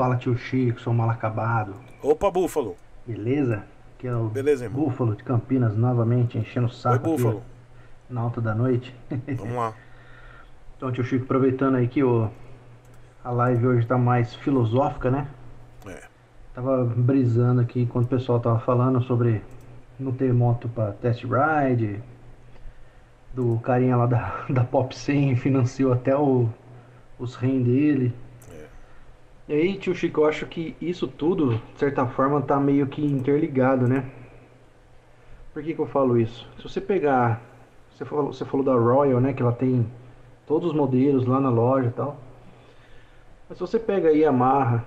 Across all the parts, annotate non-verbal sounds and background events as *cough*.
Fala tio Chico, sou mal acabado. Opa, Búfalo. Beleza? Aqui é o Beleza, irmão. Búfalo de Campinas, novamente enchendo o saco. Oi, Búfalo. Aqui, na alta da noite. *laughs* Vamos lá. então, tio Chico, aproveitando aí que o, a live hoje tá mais filosófica, né? É. Tava brisando aqui quando o pessoal tava falando sobre não ter moto para test ride, do carinha lá da, *laughs* da Pop 100 financiou até o, os rins dele. E aí, tio Chico, eu acho que isso tudo, de certa forma, tá meio que interligado, né? Por que, que eu falo isso? Se você pegar. Você falou, você falou da Royal, né? Que ela tem todos os modelos lá na loja e tal. Mas se você pega aí a Marra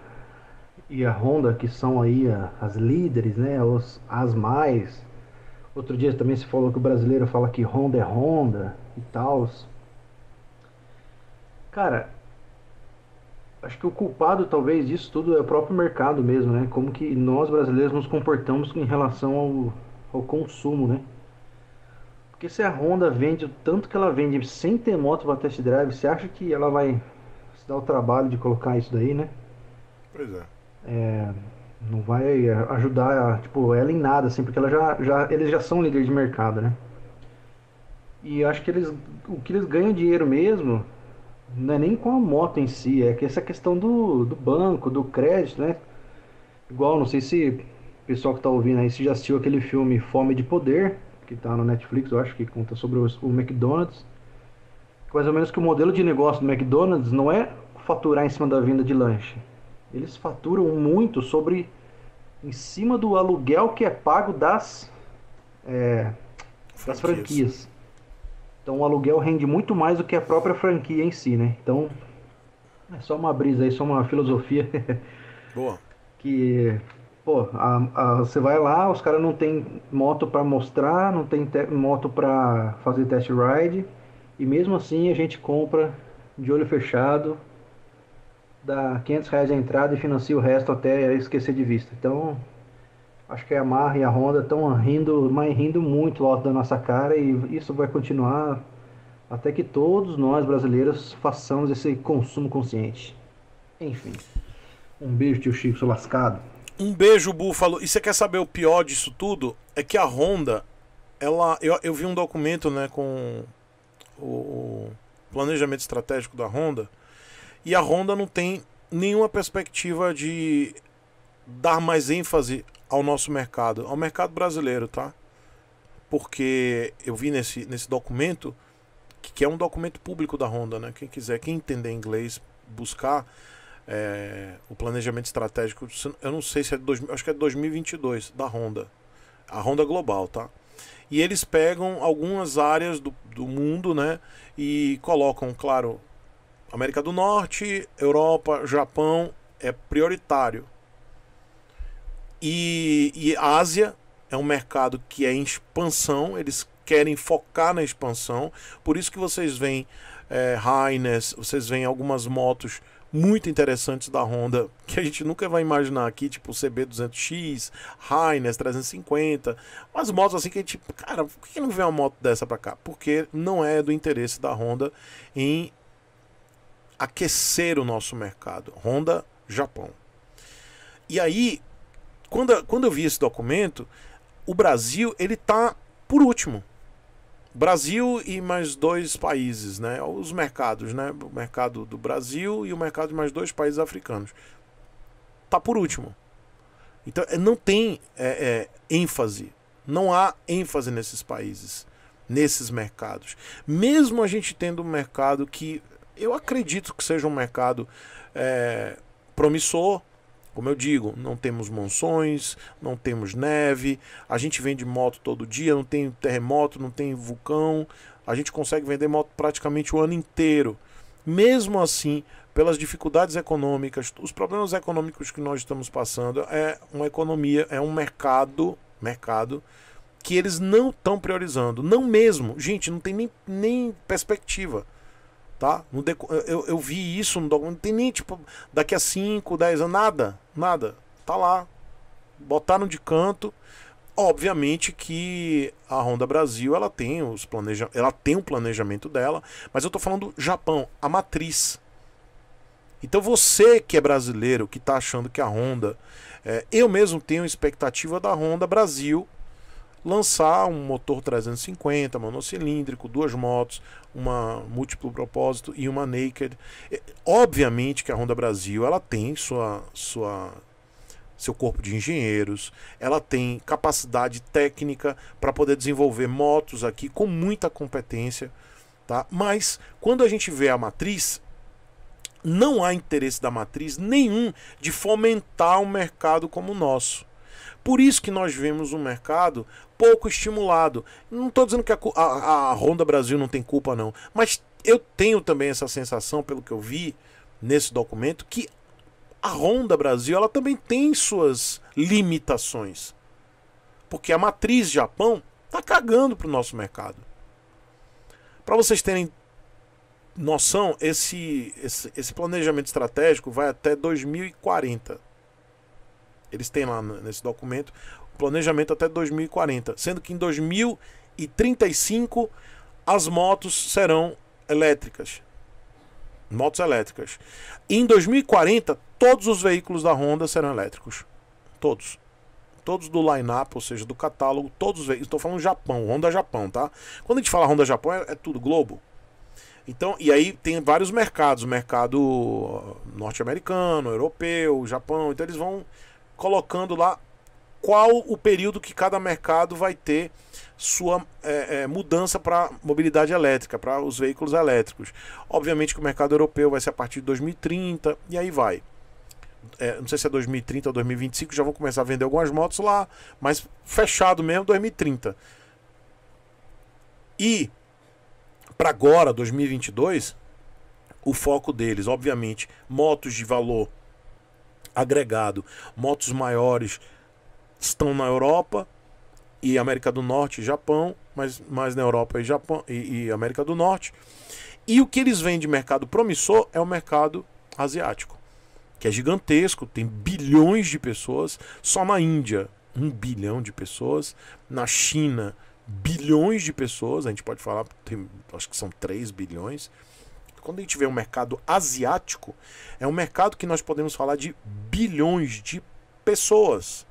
e a Honda, que são aí a, as líderes, né? Os, as mais. Outro dia também se falou que o brasileiro fala que Honda é Honda e tal. Cara, acho que o culpado talvez disso tudo é o próprio mercado mesmo, né? Como que nós brasileiros nos comportamos em relação ao, ao consumo, né? Porque se a Honda vende o tanto que ela vende sem ter moto para test drive, você acha que ela vai se dar o trabalho de colocar isso daí, né? Pois é. é não vai ajudar tipo ela em nada assim porque ela já, já eles já são líderes de mercado né e acho que eles o que eles ganham dinheiro mesmo não é nem com a moto em si, é que essa questão do, do banco, do crédito, né? Igual, não sei se o pessoal que tá ouvindo aí se já assistiu aquele filme Fome de Poder, que tá no Netflix, eu acho que conta sobre o, o McDonald's. Mais ou menos que o modelo de negócio do McDonald's não é faturar em cima da venda de lanche. Eles faturam muito sobre em cima do aluguel que é pago das é, das franquias. franquias. Então o aluguel rende muito mais do que a própria franquia em si, né? Então é só uma brisa aí, só uma filosofia. *laughs* Boa. que, pô, a, a, você vai lá, os caras não tem moto para mostrar, não tem te, moto para fazer test ride, e mesmo assim a gente compra de olho fechado, dá 500 reais a entrada e financia o resto até esquecer de vista. Então acho que a Yamaha e a Honda estão rindo, mas rindo muito alto da nossa cara e isso vai continuar até que todos nós brasileiros façamos esse consumo consciente. Enfim. Um beijo, tio Chico, seu lascado. Um beijo, Búfalo. E você quer saber o pior disso tudo? É que a Honda, ela. Eu, eu vi um documento, né, com o, o planejamento estratégico da Honda. E a Honda não tem nenhuma perspectiva de dar mais ênfase ao nosso mercado, ao mercado brasileiro, tá? Porque eu vi nesse, nesse documento, que, que é um documento público da Honda, né? Quem quiser, quem entender inglês, buscar é, o planejamento estratégico, eu não sei se é de dois, acho que é 2022, da Honda. A Honda Global, tá? E eles pegam algumas áreas do, do mundo, né? E colocam, claro, América do Norte, Europa, Japão é prioritário. E, e a Ásia é um mercado que é em expansão, eles querem focar na expansão, por isso que vocês veem é, Highness, vocês veem algumas motos muito interessantes da Honda *laughs* que a gente nunca vai imaginar aqui, tipo CB200X, Highness 350, umas motos assim que a gente, cara, por que não vem uma moto dessa para cá? Porque não é do interesse da Honda em aquecer o nosso mercado. Honda Japão. E aí, quando, quando eu vi esse documento, o Brasil ele tá por último. Brasil e mais dois países, né? Os mercados, né? O mercado do Brasil e o mercado de mais dois países africanos. Tá por último. Então é, não tem é, é, ênfase. Não há ênfase nesses países, nesses mercados. Mesmo a gente tendo um mercado que eu acredito que seja um mercado é, promissor, como eu digo, não temos monções, não temos neve, a gente vende moto todo dia, não tem terremoto, não tem vulcão, a gente consegue vender moto praticamente o ano inteiro. Mesmo assim, pelas dificuldades econômicas, os problemas econômicos que nós estamos passando, é uma economia, é um mercado, mercado que eles não estão priorizando, não mesmo. Gente, não tem nem, nem perspectiva tá? eu, eu vi isso no documento, não tem nem tipo, daqui a 5, 10 anos, nada, nada, tá lá, botaram de canto, obviamente que a Honda Brasil, ela tem os planeja ela tem o um planejamento dela, mas eu tô falando Japão, a matriz. Então você que é brasileiro, que tá achando que a Honda, é, eu mesmo tenho expectativa da Honda Brasil lançar um motor 350, monocilíndrico, duas motos, uma múltiplo propósito e uma naked. Obviamente que a Honda Brasil ela tem sua, sua seu corpo de engenheiros, ela tem capacidade técnica para poder desenvolver motos aqui com muita competência, tá? Mas quando a gente vê a matriz, não há interesse da matriz nenhum de fomentar um mercado como o nosso. Por isso que nós vemos um mercado pouco estimulado. Não estou dizendo que a, a, a Honda Brasil não tem culpa, não. Mas eu tenho também essa sensação, pelo que eu vi nesse documento, que a Honda Brasil ela também tem suas limitações. Porque a matriz Japão está cagando para o nosso mercado. Para vocês terem noção, esse, esse, esse planejamento estratégico vai até 2040. Eles têm lá nesse documento o planejamento até 2040, sendo que em 2035 as motos serão elétricas. Motos elétricas. E em 2040, todos os veículos da Honda serão elétricos. Todos. Todos do line-up, ou seja, do catálogo, todos os veículos. Estou falando Japão, Honda Japão, tá? Quando a gente fala Honda Japão, é, é tudo Globo, então, e aí tem vários mercados, mercado norte-americano, europeu, Japão, então eles vão colocando lá qual o período que cada mercado vai ter sua é, é, mudança para mobilidade elétrica, para os veículos elétricos. Obviamente que o mercado europeu vai ser a partir de 2030 e aí vai. É, não sei se é 2030 ou 2025, já vão começar a vender algumas motos lá, mas fechado mesmo 2030. E para agora, 2022, o foco deles, obviamente, motos de valor agregado. Motos maiores estão na Europa e América do Norte e Japão, mas mais na Europa e, Japão, e, e América do Norte. E o que eles vêm de mercado promissor é o mercado asiático, que é gigantesco, tem bilhões de pessoas, só na Índia, um bilhão de pessoas, na China, bilhões de pessoas, a gente pode falar, tem, acho que são 3 bilhões. Quando a gente vê um mercado asiático, é um mercado que nós podemos falar de bilhões de pessoas.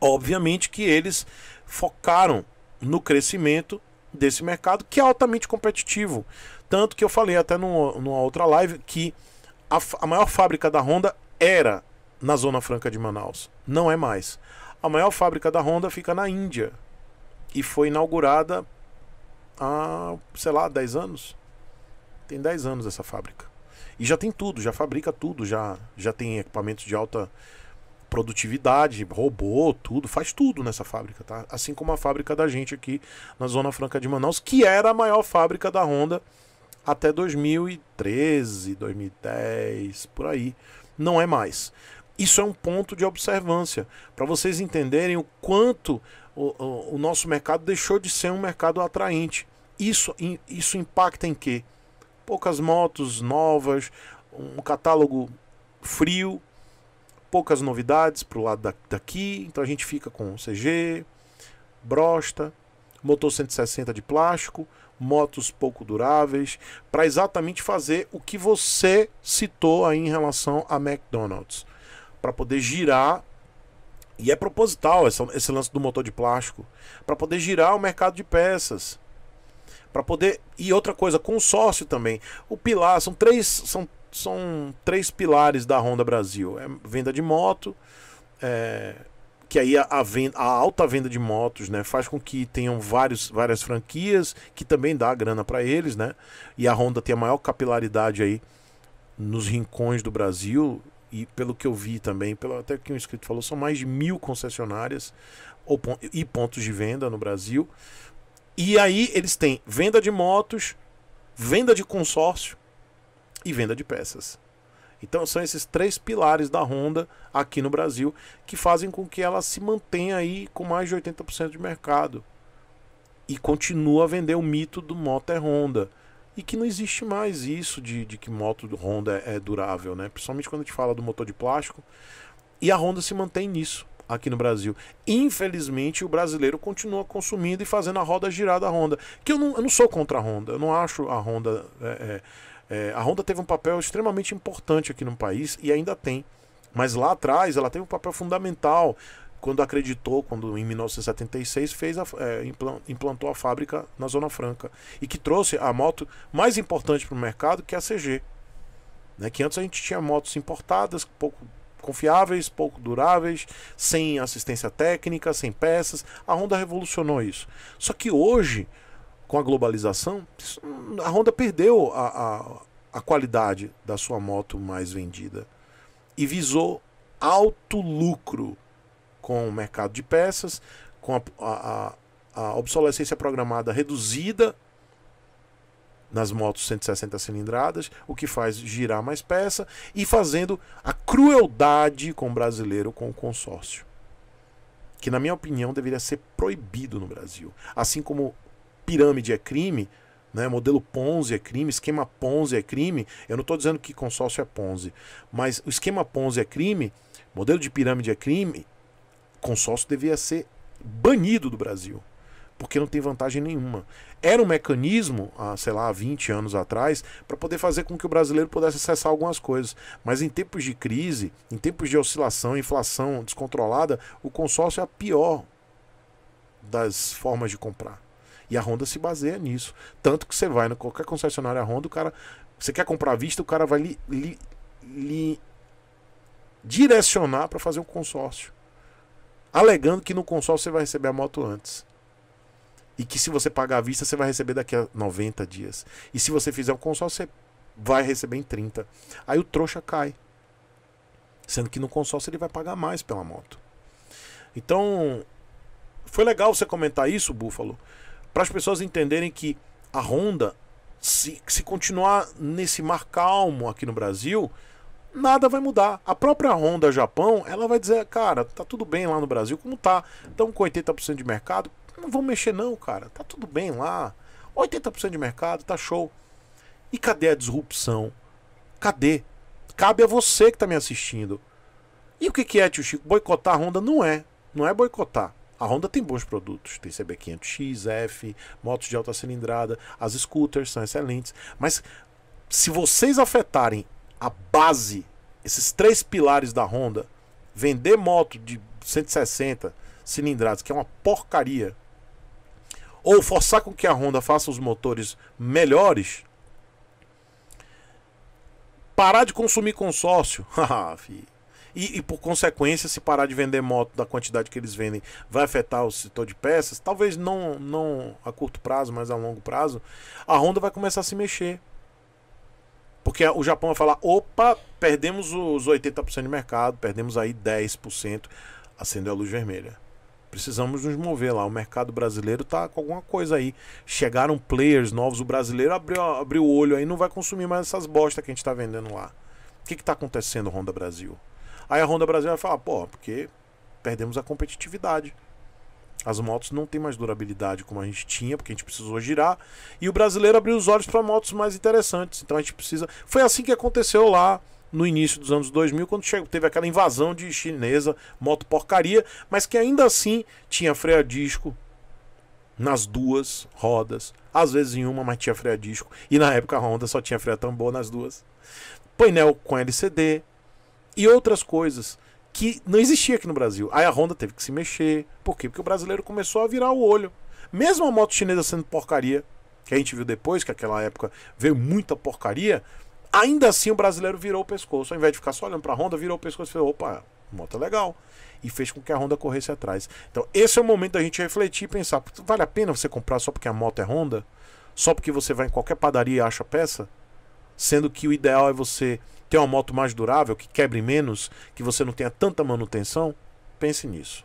Obviamente que eles focaram no crescimento desse mercado que é altamente competitivo. Tanto que eu falei até no, numa outra live que a, a maior fábrica da Honda era na Zona Franca de Manaus. Não é mais. A maior fábrica da Honda fica na Índia e foi inaugurada há, sei lá, 10 anos. Tem 10 anos essa fábrica. E já tem tudo, já fabrica tudo, já, já tem equipamentos de alta produtividade, robô, tudo, faz tudo nessa fábrica, tá? Assim como a fábrica da gente aqui na Zona Franca de Manaus, que era a maior fábrica da Honda até 2013, 2010, por aí. Não é mais. Isso é um ponto de observância, para vocês entenderem o quanto o, o, o, nosso mercado deixou de ser um mercado atraente. Isso, isso impacta em quê? poucas motos novas, um catálogo frio, poucas novidades para o lado daqui. Então a gente fica com CG, Brosta, motor 160 de plástico, motos pouco duráveis, para exatamente fazer o que você citou aí em relação a McDonald's, para poder girar e é proposital esse, lance do motor de plástico, para poder girar o mercado de peças para poder e outra coisa consórcio também. O pilar são três são, são três pilares da Honda Brasil. É venda de moto, é, que aí a, a, venda, a, alta venda de motos né, faz com que tenham vários, várias franquias, que também dá grana para eles, né? E a Honda tem a maior capilaridade aí nos rincões do Brasil. E pelo que eu vi também, pelo, até que um inscrito falou, são mais de mil concessionárias ou, e pontos de venda no Brasil. E aí eles têm venda de motos, venda de consórcio e venda de peças. Então são esses três pilares da Honda aqui no Brasil que fazem com que ela se mantenha aí com mais de 80% de mercado e continua a vender o mito do moto é Honda. E que não existe mais isso de, de que moto Honda é, é durável, né? Principalmente quando a gente fala do motor de plástico. E a Honda se mantém nisso aqui no Brasil. Infelizmente, o brasileiro continua consumindo e fazendo a roda girar da Honda. Que eu não, eu não sou contra a Honda, eu não acho a Honda. É, é, é a Honda teve um papel extremamente importante aqui no país e ainda tem. Mas lá atrás ela teve um papel fundamental quando acreditou, quando em 1976 fez a, é, implantou a fábrica na Zona Franca e que trouxe a moto mais importante para o mercado, que é a CG. Né, que antes a gente tinha motos importadas, pouco, confiáveis, pouco duráveis, sem assistência técnica, sem peças. A Honda revolucionou isso. Só que hoje, com a globalização, hum, a Honda perdeu a, a, a qualidade da sua moto mais vendida e visou alto lucro com o mercado de peças, com a, a, a obsolescência programada reduzida nas motos 160 cilindradas, o que faz girar mais peça e fazendo a crueldade com o brasileiro, com o consórcio. Que, na minha opinião, deveria ser proibido no Brasil. Assim como pirâmide é crime, né, modelo Ponzi é crime, esquema Ponzi é crime. Eu não estou dizendo que consórcio é Ponzi, mas o esquema Ponzi é crime, modelo de pirâmide é crime, consórcio deveria ser banido do Brasil porque não tem vantagem nenhuma. Era um mecanismo, há, sei lá, 20 anos atrás, para poder fazer com que o brasileiro pudesse acessar algumas coisas. Mas em tempos de crise, em tempos de oscilação, inflação descontrolada, o consórcio é a pior das formas de comprar. E a Honda se baseia nisso. Tanto que você vai na qualquer concessionária Honda, o cara. Você quer comprar à vista, o cara vai lhe, lhe, lhe direcionar para fazer um consórcio. Alegando que no consórcio você vai receber a moto antes. E que se você pagar à vista, você vai receber daqui a 90 dias. E se você fizer o consórcio, você vai receber em 30. Aí o trouxa cai. Sendo que no consórcio ele vai pagar mais pela moto. Então, foi legal você comentar isso, Búfalo, para as pessoas entenderem que a Honda, se, se continuar nesse mar calmo aqui no Brasil, nada vai mudar. A própria Honda Japão, ela vai dizer, cara, tá tudo bem lá no Brasil como tá. Estamos com 80% de mercado, não vão mexer não, cara. Tá tudo bem lá. 80% de mercado, tá show. E cadê a disrupção? Cadê? Cabe a você que tá me assistindo. E o que, que é, tio Chico? Boicotar a Honda não é. Não é boicotar. A Honda tem bons produtos, tem CB500X, F, motos de alta cilindrada, as scooters são excelentes, mas se vocês afetarem a base, esses três pilares da Honda, vender moto de 160 cilindradas, que é uma porcaria, ou forçar com que a Honda faça os motores melhores, parar de consumir consórcio. *laughs* Ah, e, e, por consequência, se parar de vender moto da quantidade que eles vendem, vai afetar o setor de peças. Talvez não, não a curto prazo, mas a longo prazo. A Honda vai começar a se mexer. Porque o Japão vai falar: opa, perdemos os 80% de mercado, perdemos aí 10%. Acendeu a luz vermelha. Precisamos nos mover lá. O mercado brasileiro tá com alguma coisa aí. Chegaram players novos. O brasileiro abriu, abriu o olho aí. Não vai consumir mais essas bostas que a gente tá vendendo lá. O que, que tá acontecendo, Honda Brasil? Aí a Honda Brasil vai falar, pô, porque perdemos a competitividade. As motos não têm mais durabilidade como a gente tinha, porque a gente precisou girar. E o brasileiro abriu os olhos para motos mais interessantes. Então a gente precisa. Foi assim que aconteceu lá no início dos anos 2000, quando chegou, teve aquela invasão de chinesa, moto porcaria, mas que ainda assim tinha freio a disco nas duas rodas, às vezes em uma, mas tinha freio a disco, e na época a Honda só tinha freio a tambor nas duas, painel com LCD e outras coisas que não existia aqui no Brasil. Aí a Honda teve que se mexer, por quê? Porque o brasileiro começou a virar o olho. Mesmo a moto chinesa sendo porcaria, que a gente viu depois, que aquela época veio muita porcaria, Ainda assim, o brasileiro virou o pescoço. Ao invés de ficar só olhando para a Honda, virou o pescoço e falou: opa, moto é legal. E fez com que a Honda corresse atrás. Então, esse é o momento da gente refletir e pensar: vale a pena você comprar só porque a moto é Honda? Só porque você vai em qualquer padaria e acha peça? Sendo que o ideal é você ter uma moto mais durável, que quebre menos, que você não tenha tanta manutenção? Pense nisso.